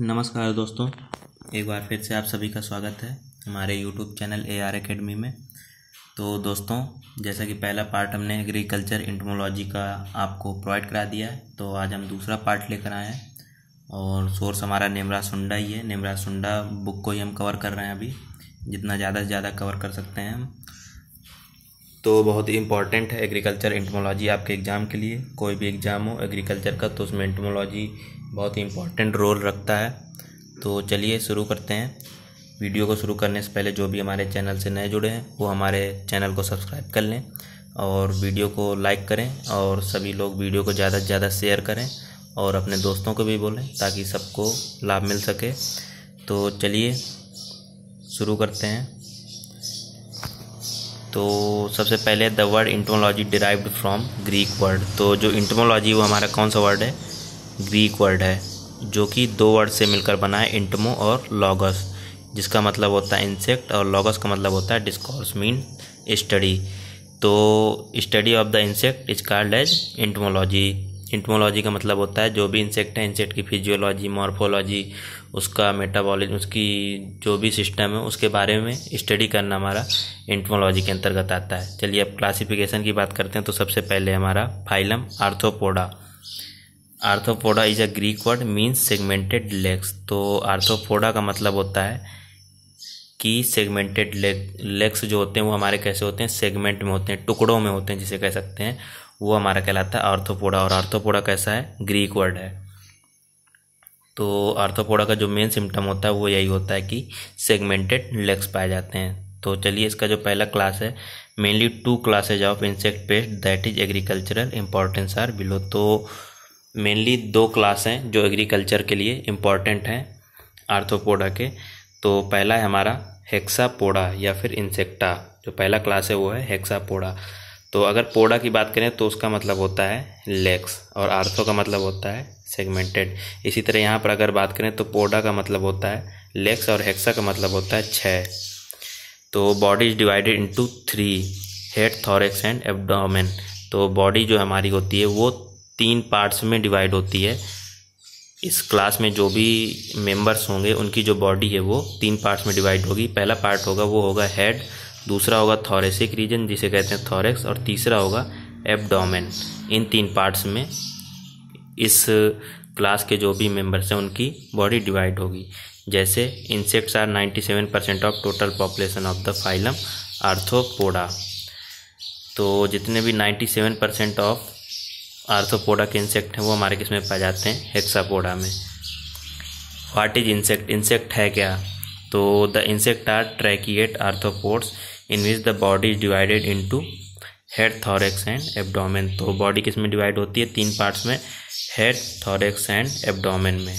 नमस्कार दोस्तों एक बार फिर से आप सभी का स्वागत है हमारे YouTube channel A R academy में तो दोस्तों जैसा कि पहला पार्ट हमने एग्रीकल्चर इंटमोलॉजी का आपको प्रोवाइड करा दिया है तो आज हम दूसरा पार्ट लेकर आए हैं और सोर्स हमारा नेमरा सुंडा ही है नेमरा सुंडा बुक को ही हम कवर कर रहे हैं अभी जितना ज़्यादा से ज़्यादा कवर कर सकते हैं हम तो बहुत ही इंपॉर्टेंट है एग्रीकल्चर इंटमोलॉजी आपके एग्ज़ाम के लिए कोई भी एग्ज़ाम हो एग्रीकल्चर का तो उसमें इंटमोलॉजी बहुत ही इंपॉर्टेंट रोल रखता है तो चलिए शुरू करते हैं वीडियो को शुरू करने से पहले जो भी हमारे चैनल से नए जुड़े हैं वो हमारे चैनल को सब्सक्राइब कर लें और वीडियो को लाइक करें और सभी लोग वीडियो को ज़्यादा से ज़्यादा शेयर करें और अपने दोस्तों को भी बोलें ताकि सबको लाभ मिल सके तो चलिए शुरू करते हैं तो सबसे पहले the word entomology derived from Greek word तो जो इंटोमोलॉजी वो हमारा कौन सा वर्ड है ग्रीक वर्ड है जो कि दो वर्ड से मिलकर बना है इंटमो और लॉगस जिसका मतलब होता है इंसेक्ट और लॉगस का मतलब होता है डिस्कॉर्स मीन स्टडी तो study of the insect is called as entomology entomology का मतलब होता है जो भी इंसेक्ट है इंसेक्ट की फिजियोलॉजी मॉर्फोलॉजी उसका मेटाबॉलिज उसकी जो भी सिस्टम है उसके बारे में स्टडी करना हमारा इंटमोलॉजी के अंतर्गत आता है चलिए अब क्लासिफिकेशन की बात करते हैं तो सबसे पहले हमारा phylum arthropoda arthropoda is a Greek word means segmented legs तो आर्थोपोडा का मतलब होता है कि सेगमेंटेड लेग लेग्स जो होते हैं वो हमारे कैसे होते हैं सेगमेंट में होते हैं टुकड़ों में होते हैं जिसे कह सकते हैं वो हमारा कहलाता है आर्थोपोडा और आर्थोपोडा कैसा है ग्रीक वर्ड है तो आर्थोपोडा का जो मेन सिम्टम होता है वो यही होता है कि सेगमेंटेड लेग्स पाए जाते हैं तो चलिए इसका जो पहला क्लास है mainly two classes of insect pest that is agricultural importance are below तो मेनली दो क्लास हैं जो एग्रीकल्चर के लिए इम्पॉर्टेंट हैं आर्थोपोडा के तो पहला है हमारा हेक्सापोडा या फिर इंसेक्टा जो पहला क्लास है वो है हेक्सापोडा तो अगर पोडा की बात करें तो उसका मतलब होता है लेग्स और आर्थो का मतलब होता है सेगमेंटेड इसी तरह यहाँ पर अगर बात करें तो पोडा का मतलब होता है लेग्स और हेक्सा का मतलब होता है छः तो body is divided into three head thorax and abdomen तो बॉडी जो हमारी होती है वो तीन पार्ट्स में डिवाइड होती है इस क्लास में जो भी मेम्बर्स होंगे उनकी जो बॉडी है वो तीन पार्ट्स में डिवाइड होगी पहला पार्ट होगा वो होगा हेड दूसरा होगा थॉरेसिक रीजन जिसे कहते हैं थॉरेक्स और तीसरा होगा एब्डोमेन इन तीन पार्ट्स में इस क्लास के जो भी मेंबर्स हैं उनकी बॉडी डिवाइड होगी जैसे insects are 97 percent of total population of the phylum arthropoda तो जितने भी 97 परसेंट ऑफ आर्थोपोडा के इंसेक्ट हैं वो हमारे किस में पाए जाते हैं हेक्सापोडा में वाट इज इंसेक्ट इंसेक्ट है क्या तो the insect are tracheate arthropods in which the body is divided into head thorax and abdomen तो बॉडी किस में डिवाइड होती है तीन पार्ट्स में हेड थॉरेक्स एंड एब्डोमेन में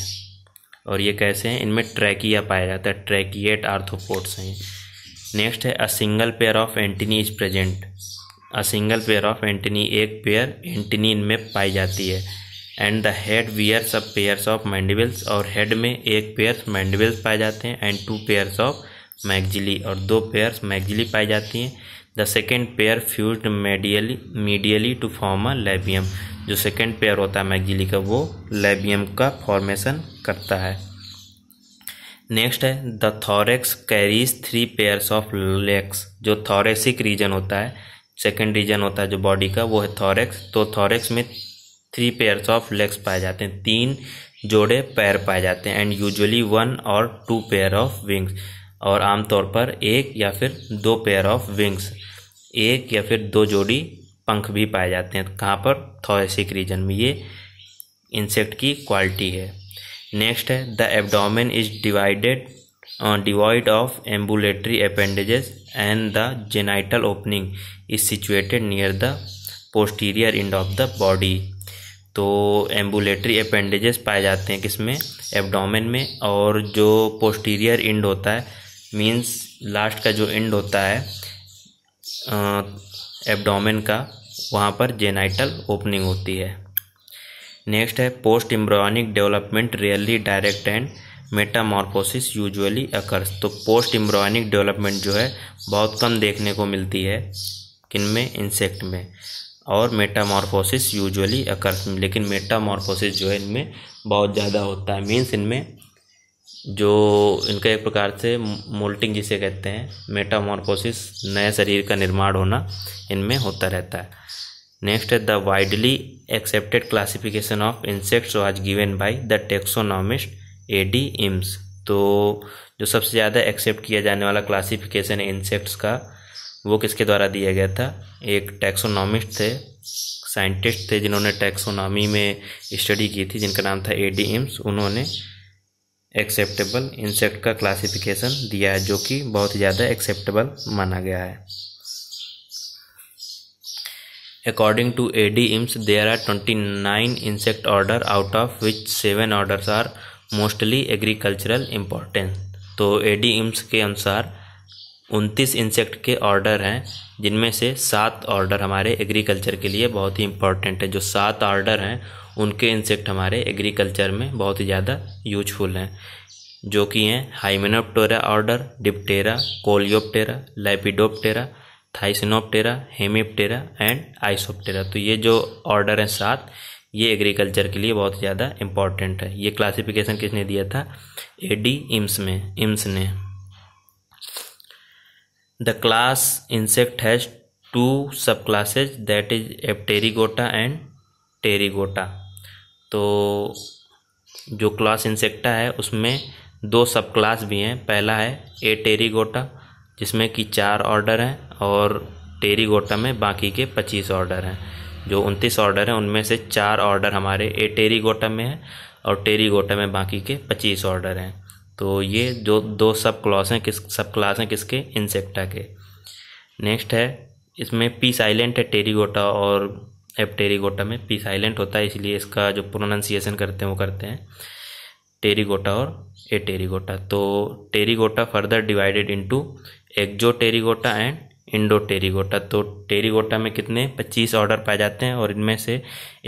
और ये कैसे हैं इनमें ट्रैकिया पाया जाता है ट्रैकिएट आर्थोपोड्स हैं नेक्स्ट है a single pair of antennae is present a single pair of antennae एक पेयर एंटीनी इनमें पाई जाती है and the head wears a pairs of mandibles और हेड में एक पेयर मैंडिबल्स पाए जाते हैं and two pairs of maxillae और दो पेयर मैगजिली पाई जाती हैं the second pair fuse medially medially to form a labium जो सेकेंड पेयर होता है मैगजिली का वो लेबियम का फॉर्मेशन करता है नेक्स्ट है the thorax carries three pairs of legs जो थॉरेसिक रीजन होता है सेकेंड रीजन होता है जो बॉडी का वो है थॉरेक्स तो थॉरेक्स में थ्री पेयर्स ऑफ लेग्स पाए जाते हैं तीन जोड़े पैर पाए जाते हैं एंड यूजुअली वन और टू पेयर ऑफ विंग्स और आमतौर पर एक या फिर दो पेयर ऑफ विंग्स एक या फिर दो जोड़ी पंख भी पाए जाते हैं कहाँ पर थोसिक रीजन में ये इंसेक्ट की क्वालिटी है नेक्स्ट है the abdomen is divided divide of ambulatory appendages and the genital opening is situated near the posterior end of the body तो एम्बुलेटरी अपेंडेजेस पाए जाते हैं किसमें एब्डोमेन में और जो पोस्टीरियर इंड होता है मीन्स लास्ट का जो एंड होता है एब्डोमेन का वहाँ पर जेनाइटल ओपनिंग होती है नेक्स्ट है post embryonic development really direct and metamorphosis usually occurs तो पोस्ट इम्ब्रोनिक डेवलपमेंट जो है बहुत कम देखने को मिलती है किन में इंसेक्ट में और मेटामॉर्फोसिस यूजुअली अकर्स लेकिन मेटामॉर्फोसिस जो है इनमें बहुत ज़्यादा होता है मीन्स इनमें जो इनका एक प्रकार से मोल्टिंग जिसे कहते हैं मेटामॉर्फोसिस नए शरीर का निर्माण होना इनमें होता रहता है नेक्स्ट है the widely accepted classification of insects was given by the taxonomist A D Imms तो जो सबसे ज़्यादा एक्सेप्ट किया जाने वाला क्लासिफिकेशन इंसेक्ट्स का वो किसके द्वारा दिया गया था एक टैक्सोनॉमिस्ट थे साइंटिस्ट थे जिन्होंने टैक्सोनॉमी में स्टडी की थी जिनका नाम था ए डी इम्स उन्होंने एक्सेप्टेबल इंसेक्ट का क्लासिफिकेशन दिया है जो कि बहुत ही ज़्यादा एक्सेप्टेबल माना गया है according to A D Imms there are twenty nine insect order out of which seven orders are mostly agricultural importance तो ए डी इम्स के अनुसार उनतीस इंसेक्ट के ऑर्डर हैं जिनमें से सात ऑर्डर हमारे एग्रीकल्चर के लिए बहुत ही इम्पोर्टेंट है जो सात ऑर्डर हैं उनके इंसेक्ट हमारे एग्रीकल्चर में बहुत ही ज़्यादा यूजफुल हैं जो कि हैं hymenoptera order diptera coleoptera lepidoptera thysanoptera hemiptera and isoptera तो ये जो ऑर्डर हैं सात ये एग्रीकल्चर के लिए बहुत ज़्यादा इम्पॉर्टेंट है ये क्लासिफिकेशन किसने दिया था ए डी इम्स में इम्स ने the class insect has two sub classes that is apterygota and pterygota तो जो क्लास इंसेक्टा है उसमें दो सब क्लास भी हैं पहला है ए टेरीगोटा जिसमें कि चार ऑर्डर हैं और टेरीगोटा में बाकी के पच्चीस ऑर्डर हैं जो उनतीस ऑर्डर हैं उनमें से चार ऑर्डर हमारे ए टेरीगोटा में है और टेरीगोटा में बाकी के पच्चीस ऑर्डर हैं तो ये जो दो सब क्लास हैं किस सब क्लास हैं किसके इंसेक्टा के नेक्स्ट है इसमें पी साइलेंट है टेरीगोटा और एप टेरीगोटा में पी साइलेंट होता है इसलिए इसका जो प्रोनाउंसिएशन करते हैं वो करते हैं टेरीगोटा और ए टेरीगोटा तो pterygota further divided into exopterygota and endopterygota तो टेरीगोटा में कितने 25 ऑर्डर पाए जाते हैं और इनमें से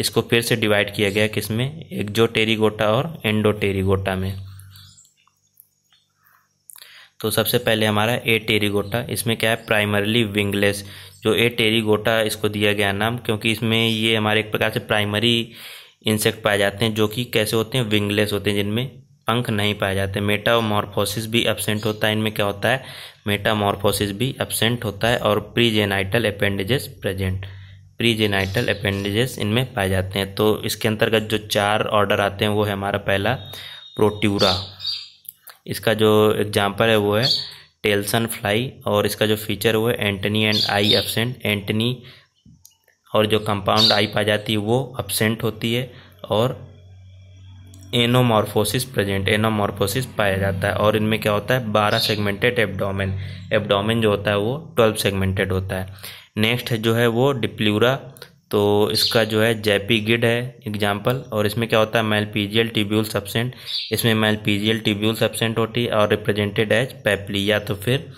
इसको फिर से डिवाइड किया गया किसमें एक्जो टेरीगोटा और एंडो टेरीगोटा में तो सबसे पहले हमारा ए टेरीगोटा इसमें क्या है प्राइमरली विंगलेस जो ए टेरीगोटा इसको दिया गया नाम क्योंकि इसमें ये हमारे एक प्रकार से प्राइमरी इंसेक्ट पाए जाते हैं जो कि कैसे होते हैं विंगलेस होते हैं जिनमें पंख नहीं पाए जाते मेटामॉर्फोसिस भी एबसेंट होता है इनमें क्या होता है मेटामॉर्फोसिस भी एबसेंट होता है और pregenital appendages present pregenital appendages इनमें पाए जाते हैं तो इसके अंतर्गत जो चार ऑर्डर आते हैं वो है हमारा पहला प्रोट्यूरा इसका जो एग्जाम्पल है वो है टेल्सन फ्लाई और इसका जो फीचर वो है antennae and eye absent antennae और जो कंपाउंड आई पा जाती है वो एबसेंट होती है और एनोमॉर्फोसिस प्रेजेंट एनोमॉर्फोसिस पाया जाता है और इनमें क्या होता है बारह सेगमेंटेड एब्डोमेन एब्डोमेन जो होता है वो ट्वेल्व सेगमेंटेड होता है नेक्स्ट जो है वो डिप्लूरा तो इसका जो है जेपी गिड है एग्जाम्पल और इसमें क्या होता है मेलपीजियल ट्यूब्यूल सबसेंट इसमें मेलपीजियल ट्यूब्यूल सबसेंट होती है और रिप्रेजेंटेड एज पैपली या तो फिर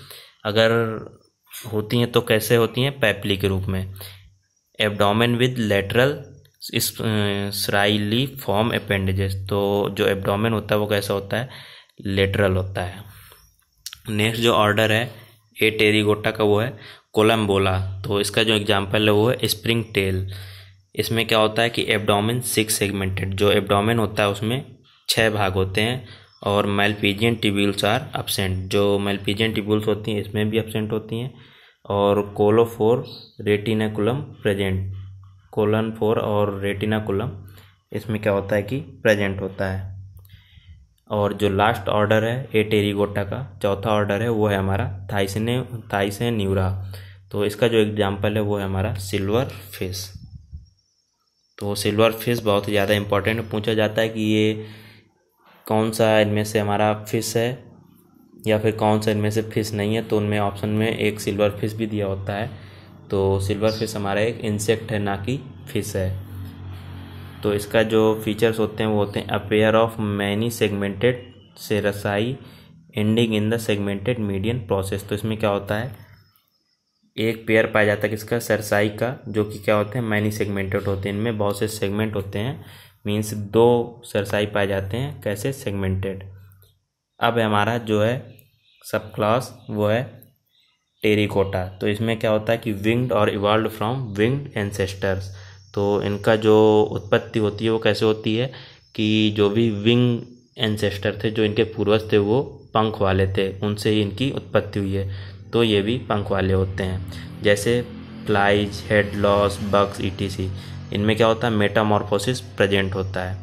अगर होती हैं तो कैसे होती हैं पैपली के रूप में abdomen with lateral styli form appendages तो जो एब्डोमेन होता है वो कैसा होता है लेटरल होता है नेक्स्ट जो ऑर्डर है ए टेरीगोटा का वो है कोलम बोला तो इसका जो एग्जाम्पल है वो है स्प्रिंग टेल इसमें क्या होता है कि एबडोमिन सिक्स सेगमेंटेड जो एबडोमिन होता है उसमें छः भाग होते हैं और मेलपीजियन टिब्यूल्स आर अपसेंट जो मेलपीजियन टिब्यूल्स होती हैं इसमें भी अपसेंट होती हैं और collophore retinaculum present collophore और रेटिनाकुलम इसमें क्या होता है कि प्रेजेंट होता है और जो लास्ट ऑर्डर है ए टेरीगोटा का चौथा ऑर्डर है वो है हमारा थाइसने थाइसे न्यूरा तो इसका जो एग्जाम्पल है वो है हमारा सिल्वर फिश तो सिल्वर फिश बहुत ही ज़्यादा इम्पोर्टेंट पूछा जाता है कि ये कौन सा इनमें से हमारा फिश है या फिर कौन सा इनमें से फिश नहीं है तो उनमें ऑप्शन में एक सिल्वर फिश भी दिया होता है तो सिल्वर फिश हमारा एक इंसेक्ट है ना कि फिश है तो इसका जो फीचर्स होते हैं वो होते हैं appear of many segmented cerci ending in the segmented median process तो इसमें क्या होता है एक पेयर पाया जाता है किसका सरसाई का जो कि क्या होते हैं मैनी सेगमेंटेड होते हैं इनमें बहुत से सेगमेंट होते हैं मीन्स दो सरसाई पाए जाते हैं कैसे सेगमेंटेड अब हमारा जो है सब क्लास वो है टेरिकोटा तो इसमें क्या होता है कि विंग्ड और इवॉल्व फ्रॉम विंग्ड एंसेस्टर्स तो इनका जो उत्पत्ति होती है वो कैसे होती है कि जो भी विंग एंसेस्टर थे जो इनके पूर्वज थे वो पंख वाले थे उनसे ही इनकी उत्पत्ति हुई है तो ये भी पंख वाले होते हैं जैसे फ्लाइज हेड लॉस बग्स ई इनमें क्या होता है मेटामॉर्फोसिस प्रेजेंट होता है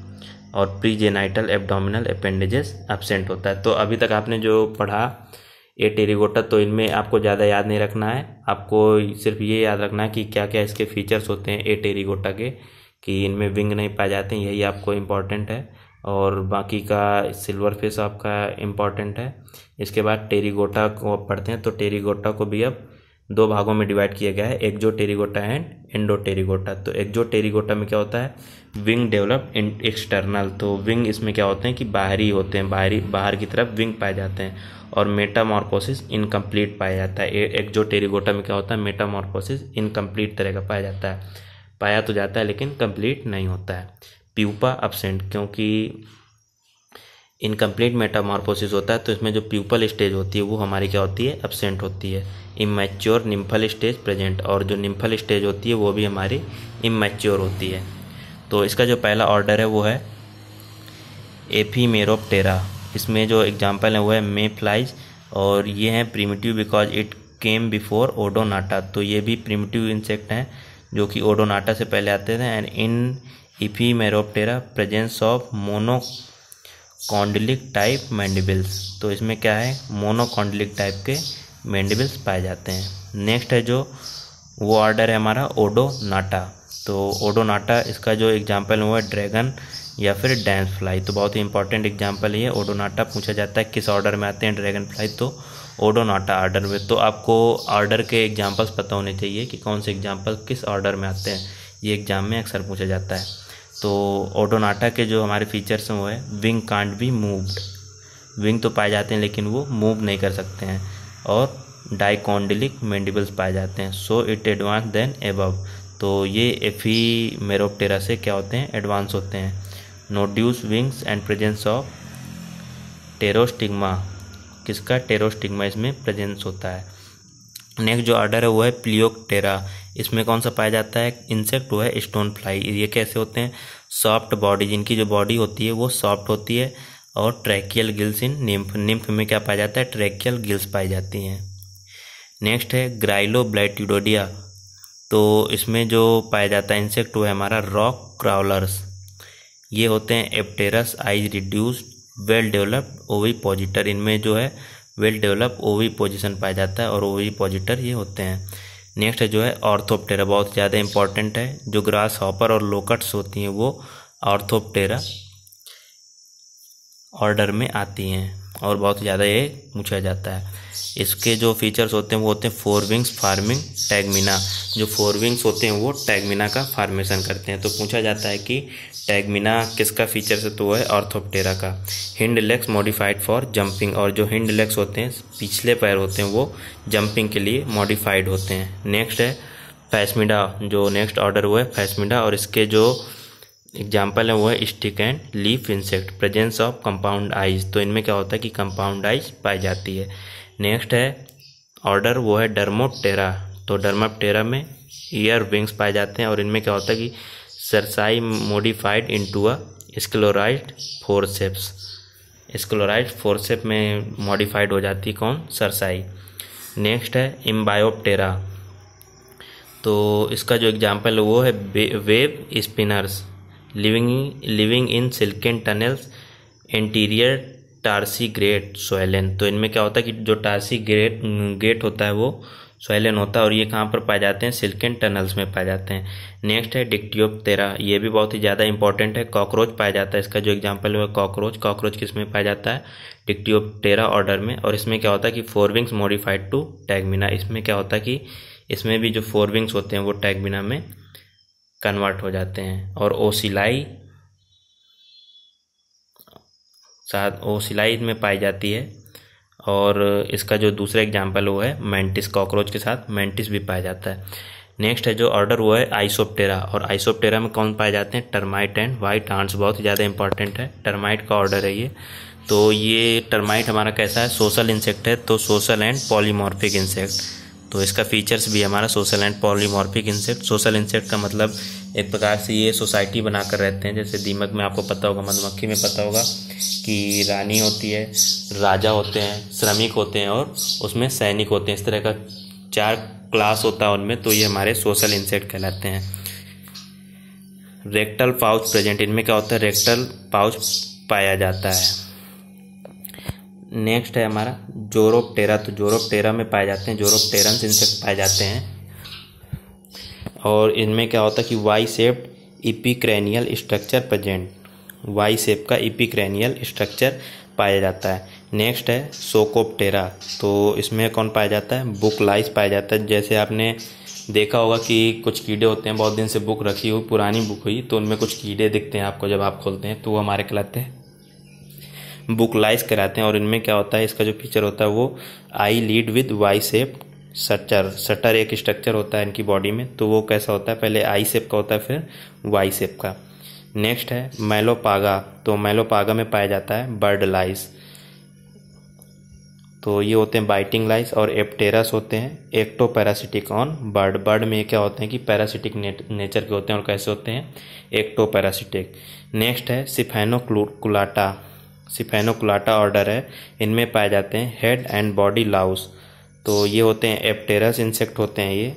और प्रीजेनाइटल एब्डोमिनल अपेंडेजेस एबसेंट होता है तो अभी तक आपने जो पढ़ा ए टेरीगोटा तो इनमें आपको ज़्यादा याद नहीं रखना है आपको सिर्फ ये याद रखना है कि क्या क्या इसके फीचर्स होते हैं ए टेरीगोटा के कि इनमें विंग नहीं पाए जाते हैं यही आपको इम्पॉर्टेंट है और बाकी का सिल्वर फिश आपका इम्पॉर्टेंट है इसके बाद टेरीगोटा को पढ़ते हैं तो टेरीगोटा को भी अब दो भागों में डिवाइड किया गया है exopterygota and endopterygota तो एक्जो टेरिगोटा में क्या होता है विंग डेवलप एक्सटर्नल तो विंग इसमें क्या होते हैं कि बाहरी होते हैं बाहरी बाहर की तरफ विंग पाए जाते हैं और मेटामॉर्फोसिस इनकम्प्लीट पाया जाता है एक्जो टेरिगोटा में क्या होता है मेटामॉर्फोसिस इनकम्प्लीट तरह का पाया जाता है पाया तो जाता है लेकिन कम्प्लीट नहीं होता है प्यूपा अपसेंट क्योंकि इनकम्प्लीट मेटामॉर्फोसिस होता है तो इसमें जो प्यूपल स्टेज होती है वो हमारी क्या होती है एबसेंट होती है इमेच्योर निम्फल स्टेज प्रेजेंट और जो निम्फल स्टेज होती है वो भी हमारी इमेच्योर होती है तो इसका जो पहला ऑर्डर है वो है एफीमेरोप्टेरा इसमें जो एग्जाम्पल है वो है मे फ्लाइज और ये हैं primitive because it came before odonata तो ये भी प्रीमिटिव इंसेक्ट हैं जो कि ओडोनाटा से पहले आते थे and in ephemeroptera presence of monocondylic type mandibles तो इसमें क्या है मोनोकॉन्डिलिक टाइप के मैंडिबल्स पाए जाते हैं नेक्स्ट है जो वो ऑर्डर है हमारा ओडोनाटा तो ओडोनाटा इसका जो एग्जाम्पल हुआ ड्रैगन या फिर डैंस फ्लाई तो बहुत ही इंपॉर्टेंट एग्जाम्पल ये ओडोनाटा पूछा जाता है किस ऑर्डर में आते हैं ड्रैगन फ्लाई तो ओडोनाटा ऑर्डर में तो आपको ऑर्डर के एग्जाम्पल्स पता होने चाहिए कि कौन से एग्जाम्पल किस ऑर्डर में आते हैं ये एग्जाम में अक्सर पूछा जाता है तो ओडोनाटा के जो हमारे फीचर्स हैं वो है wing can't be moved wing तो पाए जाते हैं लेकिन वो मूव नहीं कर सकते हैं और डाइकोंडिलिक मेंडिबल्स पाए जाते हैं so it advance than above तो ये एफी मेरोप्टेरा e से क्या होते हैं एडवांस होते हैं nodus wings and presence of pterostigma किसका टेरोस्टिग्मा इसमें प्रेजेंस होता है नेक्स्ट जो ऑर्डर है वो है प्लियोकटेरा इसमें कौन सा पाया जाता है इंसेक्ट वो है स्टोन फ्लाई ये कैसे होते हैं सॉफ्ट बॉडी जिनकी जो बॉडी होती है वो सॉफ्ट होती है और tracheal gills in nymph nymph में क्या पाया जाता है ट्रैकियल गिल्स पाई जाती हैं नेक्स्ट है ग्राइलो ब्लैटिडोडिया तो इसमें जो पाया जाता है इंसेक्ट वो है हमारा रॉक क्राउलर्स ये होते हैं apterous eyes reduced well developed ovipositor इनमें जो है वेल डेवलप ओवी पोजिशन पाया जाता है और ओवी पॉजिटर ये होते हैं नेक्स्ट जो है ऑर्थोप्टेरा बहुत ज़्यादा इंपॉर्टेंट है जो ग्रास हॉपर और लोकट्स होती हैं वो ऑर्थोप्टेरा ऑर्डर में आती हैं और बहुत ज़्यादा ये पूछा जाता है इसके जो फीचर्स होते हैं वो होते हैं फोर विंग्स फार्मिंग टैगमिना जो फोर विंग्स होते हैं वो टैगमिना का फार्मेशन करते हैं तो पूछा जाता है कि टैगमिना किसका फीचर है तो वो है ऑर्थोप्टेरा का hind legs modified for jumping और जो हिंड लेग्स होते हैं पिछले पैर होते हैं वो जंपिंग के लिए मॉडिफाइड होते हैं नेक्स्ट है फैसमिडा जो नेक्स्ट ऑर्डर हुआ है फैसमिडा और इसके जो एग्जाम्पल है वो है stick and leaf insect presence of compound eyes तो इनमें क्या होता है कि कंपाउंड आइज पाई जाती है नेक्स्ट है ऑर्डर वो है डर्मोटेरा तो डर्मापटेरा में ईयर विंग्स पाए जाते हैं और इनमें क्या होता है कि cerci modified into a sclerotized forceps sclerotized forceps में मॉडिफाइड हो जाती है कौन सरसाई नेक्स्ट है इम्बायोप्टेरा तो इसका जो एग्जाम्पल है वो है web spinners living living in silken tunnels anterior tarsi great swollen तो इनमें क्या होता है कि जो टारसी ग्रेट गेट होता है वो सोयलन होता है और ये कहाँ पर पाए जाते हैं सिल्कन टनल्स में पाए जाते हैं नेक्स्ट है डिक्टियोप तेरा ये भी बहुत ही ज़्यादा इंपॉर्टेंट है कॉकरोच पाया जाता है इसका जो एग्जाम्पल है कॉकरोच कॉकरोच किस में पाया जाता है डिक्टियोप टेरा ऑर्डर में और इसमें क्या होता है कि fore wings modified to tegmina इसमें क्या होता है कि इसमें भी जो फोर विंग्स होते हैं वो टैगमिना में कन्वर्ट हो जाते हैं और ओ सिलाई साथ ओ सिलाई में पाई जाती है और इसका जो दूसरा एग्जाम्पल वो है मेंटिस कॉकरोच के साथ मेंटिस भी पाया जाता है नेक्स्ट है जो ऑर्डर वो है आइसोप्टेरा और आइसोप्टेरा में कौन पाए जाते हैं टर्माइट एंड वाइट आंट्स बहुत ही ज़्यादा इंपॉर्टेंट है टर्माइट का ऑर्डर है ये तो ये टर्माइट हमारा कैसा है सोशल इंसेक्ट है तो सोशल एंड पॉलीमॉर्फिक इंसेक्ट तो इसका फीचर्स भी हमारा social and polymorphic insect social insect का मतलब एक प्रकार से ये सोसाइटी बनाकर रहते हैं जैसे दीमक में आपको पता होगा मधुमक्खी में पता होगा कि रानी होती है राजा होते हैं श्रमिक होते हैं और उसमें सैनिक होते हैं इस तरह का चार क्लास होता है उनमें तो ये हमारे सोशल इंसेक्ट कहलाते हैं रेक्टल पाउच प्रेजेंट इनमें क्या होता है रेक्टल पाउच पाया जाता है नेक्स्ट है हमारा जोरोप टेरा तो जोरोप टेरा में पाए जाते हैं जोरोप टेरन्स इंसेक्ट पाए जाते हैं और इनमें क्या होता है कि Y shape epicranial structure present Y shape का इपिक्रैनियल स्ट्रक्चर पाया जाता है नेक्स्ट है सोकोपटेरा तो इसमें कौन पाया जाता है बुक लाइस पाया जाता है जैसे आपने देखा होगा कि कुछ कीड़े होते हैं बहुत दिन से बुक रखी हुई पुरानी बुक हुई तो उनमें कुछ कीड़े दिखते हैं आपको जब आप खोलते हैं तो वो हमारे कहलाते हैं बुक लाइस कराते हैं और इनमें क्या होता है इसका जो फीचर होता है वो eye lid with Y shape suture suture एक स्ट्रक्चर होता है इनकी बॉडी में तो वो कैसा होता है पहले आई सेप का होता है फिर वाई सेप का नेक्स्ट है मैलोपागा तो मैलोपागा में पाया जाता है बर्ड लाइस तो ये होते हैं बाइटिंग लाइस और एप्टेरस होते हैं ectoparasitic on bird bird में क्या होते हैं कि पैरासिटिक नेचर के होते हैं और कैसे होते हैं एक्टो पैरासिटिक नेक्स्ट है सिफेनोकुलाटा सिफेनोकुलाटा ऑर्डर है इनमें पाए जाते हैं हेड एंड बॉडी लाउस तो ये होते हैं एप्टेरस इंसेक्ट होते हैं ये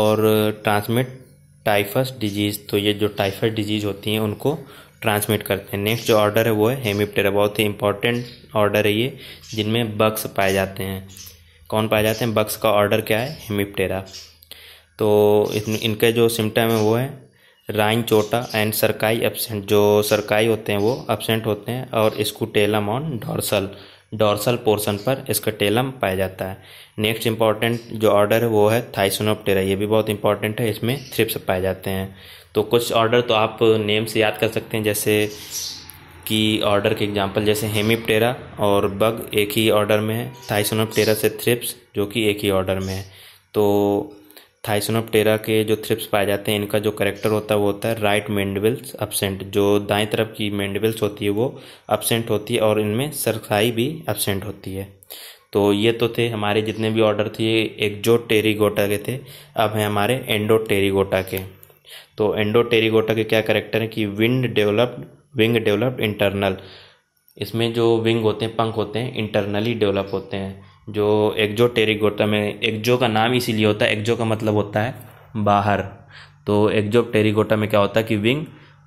और ट्रांसमिट टाइफस डिजीज़ तो ये जो टाइफस डिजीज़ होती हैं उनको ट्रांसमिट करते हैं नेक्स्ट जो ऑर्डर है वो है हेमिप्टेरा बहुत ही इंपॉर्टेंट ऑर्डर है ये जिनमें बक्स पाए जाते हैं कौन पाए जाते हैं बक्स का ऑर्डर क्या है हेमिप्टेरा तो इन, इनके जो सिम्टम है वो है चोटा एंड सरकाई एबसेंट जो सरकाई होते हैं वो एबसेंट होते हैं और इसको telum on dorsal dorsal portion पर इसका टेलम पाया जाता है नेक्स्ट इंपॉर्टेंट जो ऑर्डर है वो है थाइसोनोप्टेरा ये भी बहुत इंपॉर्टेंट है इसमें थ्रिप्स पाए जाते हैं तो कुछ ऑर्डर तो आप नेम से याद कर सकते हैं जैसे कि ऑर्डर के एग्जांपल जैसे हेमिप्टेरा और बग एक ही ऑर्डर में है थाइसोनोप्टेरा से थ्रिप्स जो कि एक ही ऑर्डर में है तो थाइसन ऑफ टेरा के जो थ्रिप्स पाए जाते हैं इनका जो करेक्टर होता है वो होता है राइट मेंडिबल्स अपसेंट जो दाएं तरफ की मेंडिबल्स होती है वो अपसेंट होती है और इनमें सरसाई भी अपसेंट होती है तो ये तो थे हमारे जितने भी ऑर्डर थे एक जो टेरीगोटा के थे अब हैं हमारे एंडो टेरीगोटा के तो एंडो टेरीगोटा के क्या करेक्टर हैं कि wing developed wing developed internal इसमें जो विंग होते हैं पंख होते हैं इंटरनली डेवलप होते हैं जो एक्जो टेरिगोटा में एक्जो का नाम इसीलिए होता है एक्जो का मतलब होता है बाहर तो एक्जो टेरिकोटा में क्या होता है कि विंग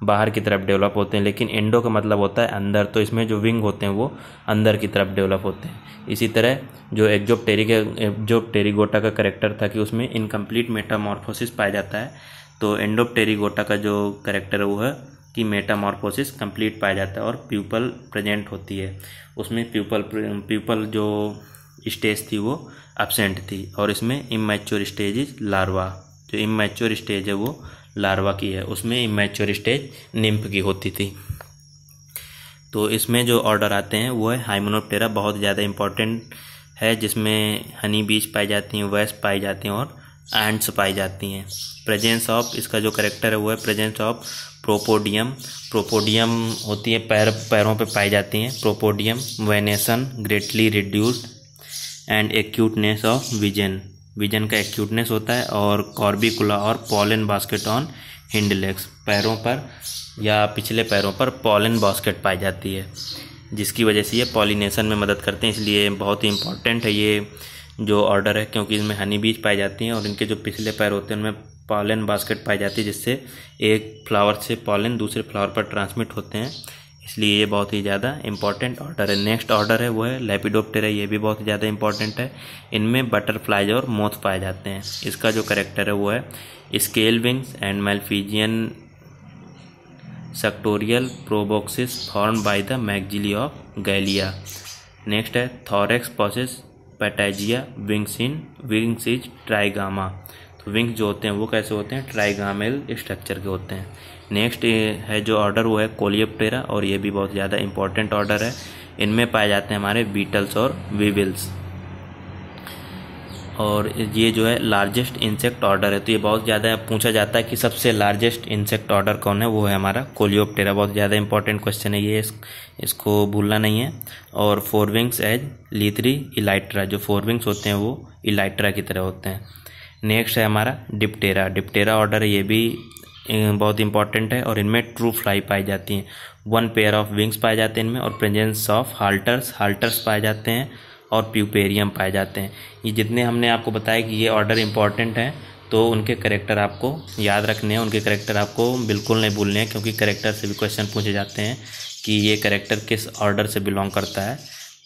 बाहर की तरफ डेवलप होते हैं लेकिन एंडो का मतलब होता है अंदर तो इसमें जो विंग होते हैं वो अंदर की तरफ डेवलप होते हैं इसी तरह जो एग्जोप टेरी एग्जोप टेरीगोटा का करेक्टर था कि उसमें इनकम्प्लीट मेटामॉर्फोसिस पाया जाता है तो एंडो टेरीगोटा का जो करेक्टर है वो है कि मेटामॉर्फोसिस कंप्लीट पाया जाता है और प्यूपल प्रेजेंट होती है उसमें प्यूपल प्यूपल जो स्टेज थी वो एबसेंट थी और इसमें इमेच्योर स्टेज इज लार्वा जो इमेच्योर स्टेज है वो लार्वा की है उसमें इमेच्योर स्टेज निम्फ की होती थी तो इसमें जो ऑर्डर आते हैं वो है हाइमोनोप्टेरा बहुत ज़्यादा इम्पॉर्टेंट है जिसमें हनी बीज पाई जाती हैं वेस्ट पाई जाते हैं और एंड्स पाई जाती हैं प्रेजेंस ऑफ इसका जो करेक्टर है वो है प्रेजेंस ऑफ प्रोपोडियम प्रोपोडियम होती है पैर पैरों पे पाई जाती हैं propodeum venation greatly reduced and acuteness of vision vision का एक्यूटनेस होता है और कॉर्बिकुला और pollen basket on hind legs पैरों पर या पिछले पैरों पर पॉलन बास्केट पाई जाती है जिसकी वजह से ये पॉलिनेशन में मदद करते हैं इसलिए बहुत ही इम्पॉर्टेंट है ये जो ऑर्डर है क्योंकि इसमें हनी बीज पाई जाती हैं और इनके जो पिछले पैर होते हैं उनमें पॉलन बास्केट पाई जाती है जिससे एक फ्लावर से पॉलन दूसरे फ्लावर पर ट्रांसमिट होते हैं इसलिए ये बहुत ही ज़्यादा इंपॉर्टेंट ऑर्डर है नेक्स्ट ऑर्डर है वो है लेपिडोप्टेरा ये भी बहुत ज़्यादा इंपॉर्टेंट है इनमें बटरफ्लाइज और मोथ पाए जाते हैं इसका जो करेक्टर है वो है scale wings and Malpighian suctorial proboscis form by the maxillae of galea next है thorax possess patagia wings in wings is ट्राइगामा विंग्स जो होते हैं वो कैसे होते हैं ट्राइगामेल स्ट्रक्चर के होते हैं नेक्स्ट है जो ऑर्डर वो है कोलियप्टेरा और ये भी बहुत ज़्यादा इंपॉर्टेंट ऑर्डर है इनमें पाए जाते हैं हमारे बीटल्स और वीविल्स और ये जो है लार्जेस्ट इंसेक्ट ऑर्डर है तो ये बहुत ज़्यादा पूछा जाता है कि सबसे लार्जेस्ट इंसेक्ट ऑर्डर कौन है वो है हमारा कोलियोप्टेरा बहुत ज़्यादा इंपॉर्टेंट क्वेश्चन है ये इस, इसको भूलना नहीं है और fore wings as leathery elytra जो फोर विंग्स होते हैं वो इलाइट्रा की तरह होते हैं नेक्स्ट है हमारा डिप्टेरा डिप्टेरा ऑर्डर ये भी बहुत इंपॉर्टेंट है और इनमें ट्रू फ्लाई पाई जाती हैं वन पेयर ऑफ विंग्स पाए जाते हैं इनमें और प्रेजेंस ऑफ हाल्टर्स हाल्टर्स पाए जाते हैं और प्यूपेरियम पाए जाते हैं ये जितने हमने आपको बताया कि ये ऑर्डर इंपॉर्टेंट हैं तो उनके करेक्टर आपको याद रखने हैं उनके करेक्टर आपको बिल्कुल नहीं भूलने हैं क्योंकि करेक्टर से भी क्वेश्चन पूछे जाते हैं कि ये करेक्टर किस ऑर्डर से बिलोंग करता है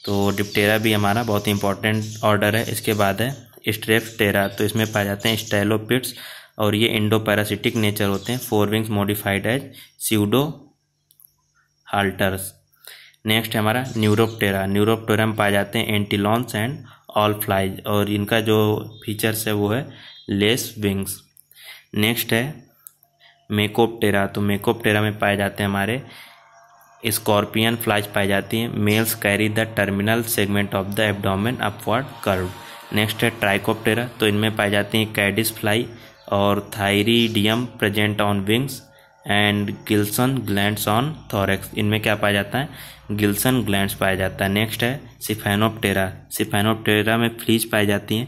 तो डिप्टेरा भी हमारा बहुत इंपॉर्टेंट ऑर्डर है इसके बाद है स्ट्रेफ टेरा तो इसमें पाए जाते हैं स्टाइलोपिट्स और ये इंडो पैरासिटिक नेचर होते हैं fore wings modified as pseudo halteres next है हमारा न्यूरोपटेरा न्यूरोपटेरा में पाए जाते हैं एंटीलॉन्स एंड ऑल फ्लाइज और इनका जो फीचर्स है वो है लेस विंग्स नेक्स्ट है मेकोपटेरा तो मेकोपटेरा में पाए जाते हैं हमारे स्कॉर्पियन फ्लाइज पाई जाती हैं males carry the terminal segment of the abdomen upward curve next है ट्राइकोप्टेरा तो इनमें पाई जाती हैं कैडिस फ्लाई और thyridium present on wings and Gilson glands on thorax इनमें क्या पाया जाता है गिल्सन ग्लैंड्स पाया जाता है नेक्स्ट है सिफेनोप्टेरा सिफेनोप्टेरा में फ्लीज पाई जाती हैं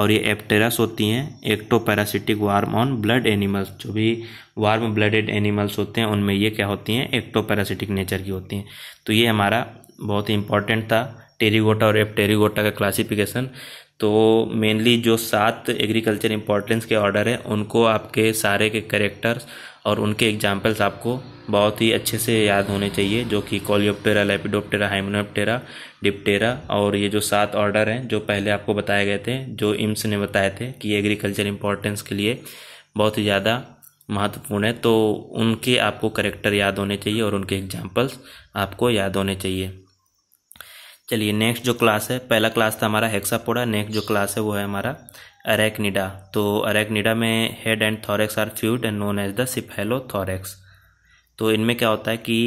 और ये एप्टेरस होती हैं ectoparasitic warm on blood animals जो भी वार्म ब्लडेड एनिमल्स होते हैं उनमें ये क्या होती हैं एक्टोपैरासिटिक नेचर की होती हैं तो ये हमारा बहुत ही इंपॉर्टेंट था टेरीगोटा और एप्टेरीगोटा का क्लासिफिकेशन तो मेनली जो सात एग्रीकल्चर इम्पोर्टेंस के ऑर्डर हैं उनको आपके सारे के करेक्टर्स और उनके एग्जाम्पल्स आपको बहुत ही अच्छे से याद होने चाहिए जो कि कॉलियोप्टेरा लेपिडोप्टेरा हाइमोनोप्टेरा डिप्टेरा और ये जो सात ऑर्डर हैं जो पहले आपको बताए गए थे जो इम्स ने बताए थे कि एग्रीकल्चर इम्पोर्टेंस के लिए बहुत ही ज़्यादा महत्वपूर्ण है तो उनके आपको करेक्टर याद होने चाहिए और उनके एग्जाम्पल्स आपको याद होने चाहिए चलिए नेक्स्ट जो क्लास है पहला क्लास था हमारा हेक्सापोडा नेक्स्ट जो क्लास है वो है हमारा अरेक्निडा तो अरेक्निडा में head and thorax are fused and known as the cephalothorax तो इनमें क्या होता है कि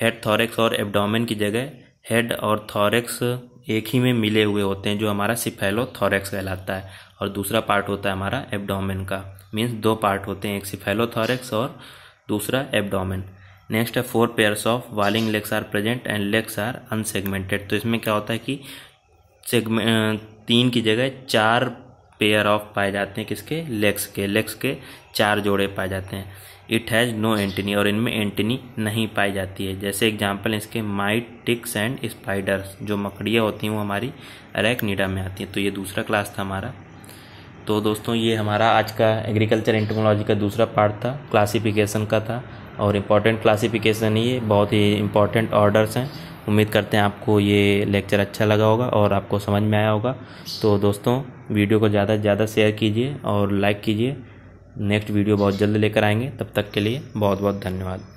हेड थॉरेक्स और एब्डोमेन की जगह हेड और थॉरेक्स एक ही में मिले हुए होते हैं जो हमारा सिफेलो थॉरेक्स कहलाता है और दूसरा पार्ट होता है हमारा एबडोमिन का मीन्स दो पार्ट होते हैं एक सिफेलो थॉरेक्स और दूसरा एबडोमिन नेक्स्ट है four pairs of walking legs are present and legs are unsegmented तो इसमें क्या होता है कि सेगमेंट तीन की जगह चार पेयर ऑफ पाए जाते हैं किसके लेग्स के लेग्स के चार जोड़े पाए जाते हैं इट हैज़ नो एंटनी और इनमें एंटनी नहीं पाई जाती है जैसे एग्जाम्पल इसके माइट टिक्स एंड स्पाइडर्स जो मकड़ियाँ होती हैं वो हमारी अरेकनीडा में आती हैं तो ये दूसरा क्लास था हमारा तो दोस्तों ये हमारा आज का एग्रीकल्चर एंटमोलॉजी का दूसरा पार्ट था क्लासिफिकेशन का था और इम्पॉर्टेंट क्लासिफिकेशन है ये बहुत ही इम्पॉर्टेंट ऑर्डर्स हैं उम्मीद करते हैं आपको ये लेक्चर अच्छा लगा होगा और आपको समझ में आया होगा तो दोस्तों वीडियो को ज़्यादा से ज़्यादा शेयर कीजिए और लाइक कीजिए नेक्स्ट वीडियो बहुत जल्द लेकर आएंगे तब तक के लिए बहुत बहुत धन्यवाद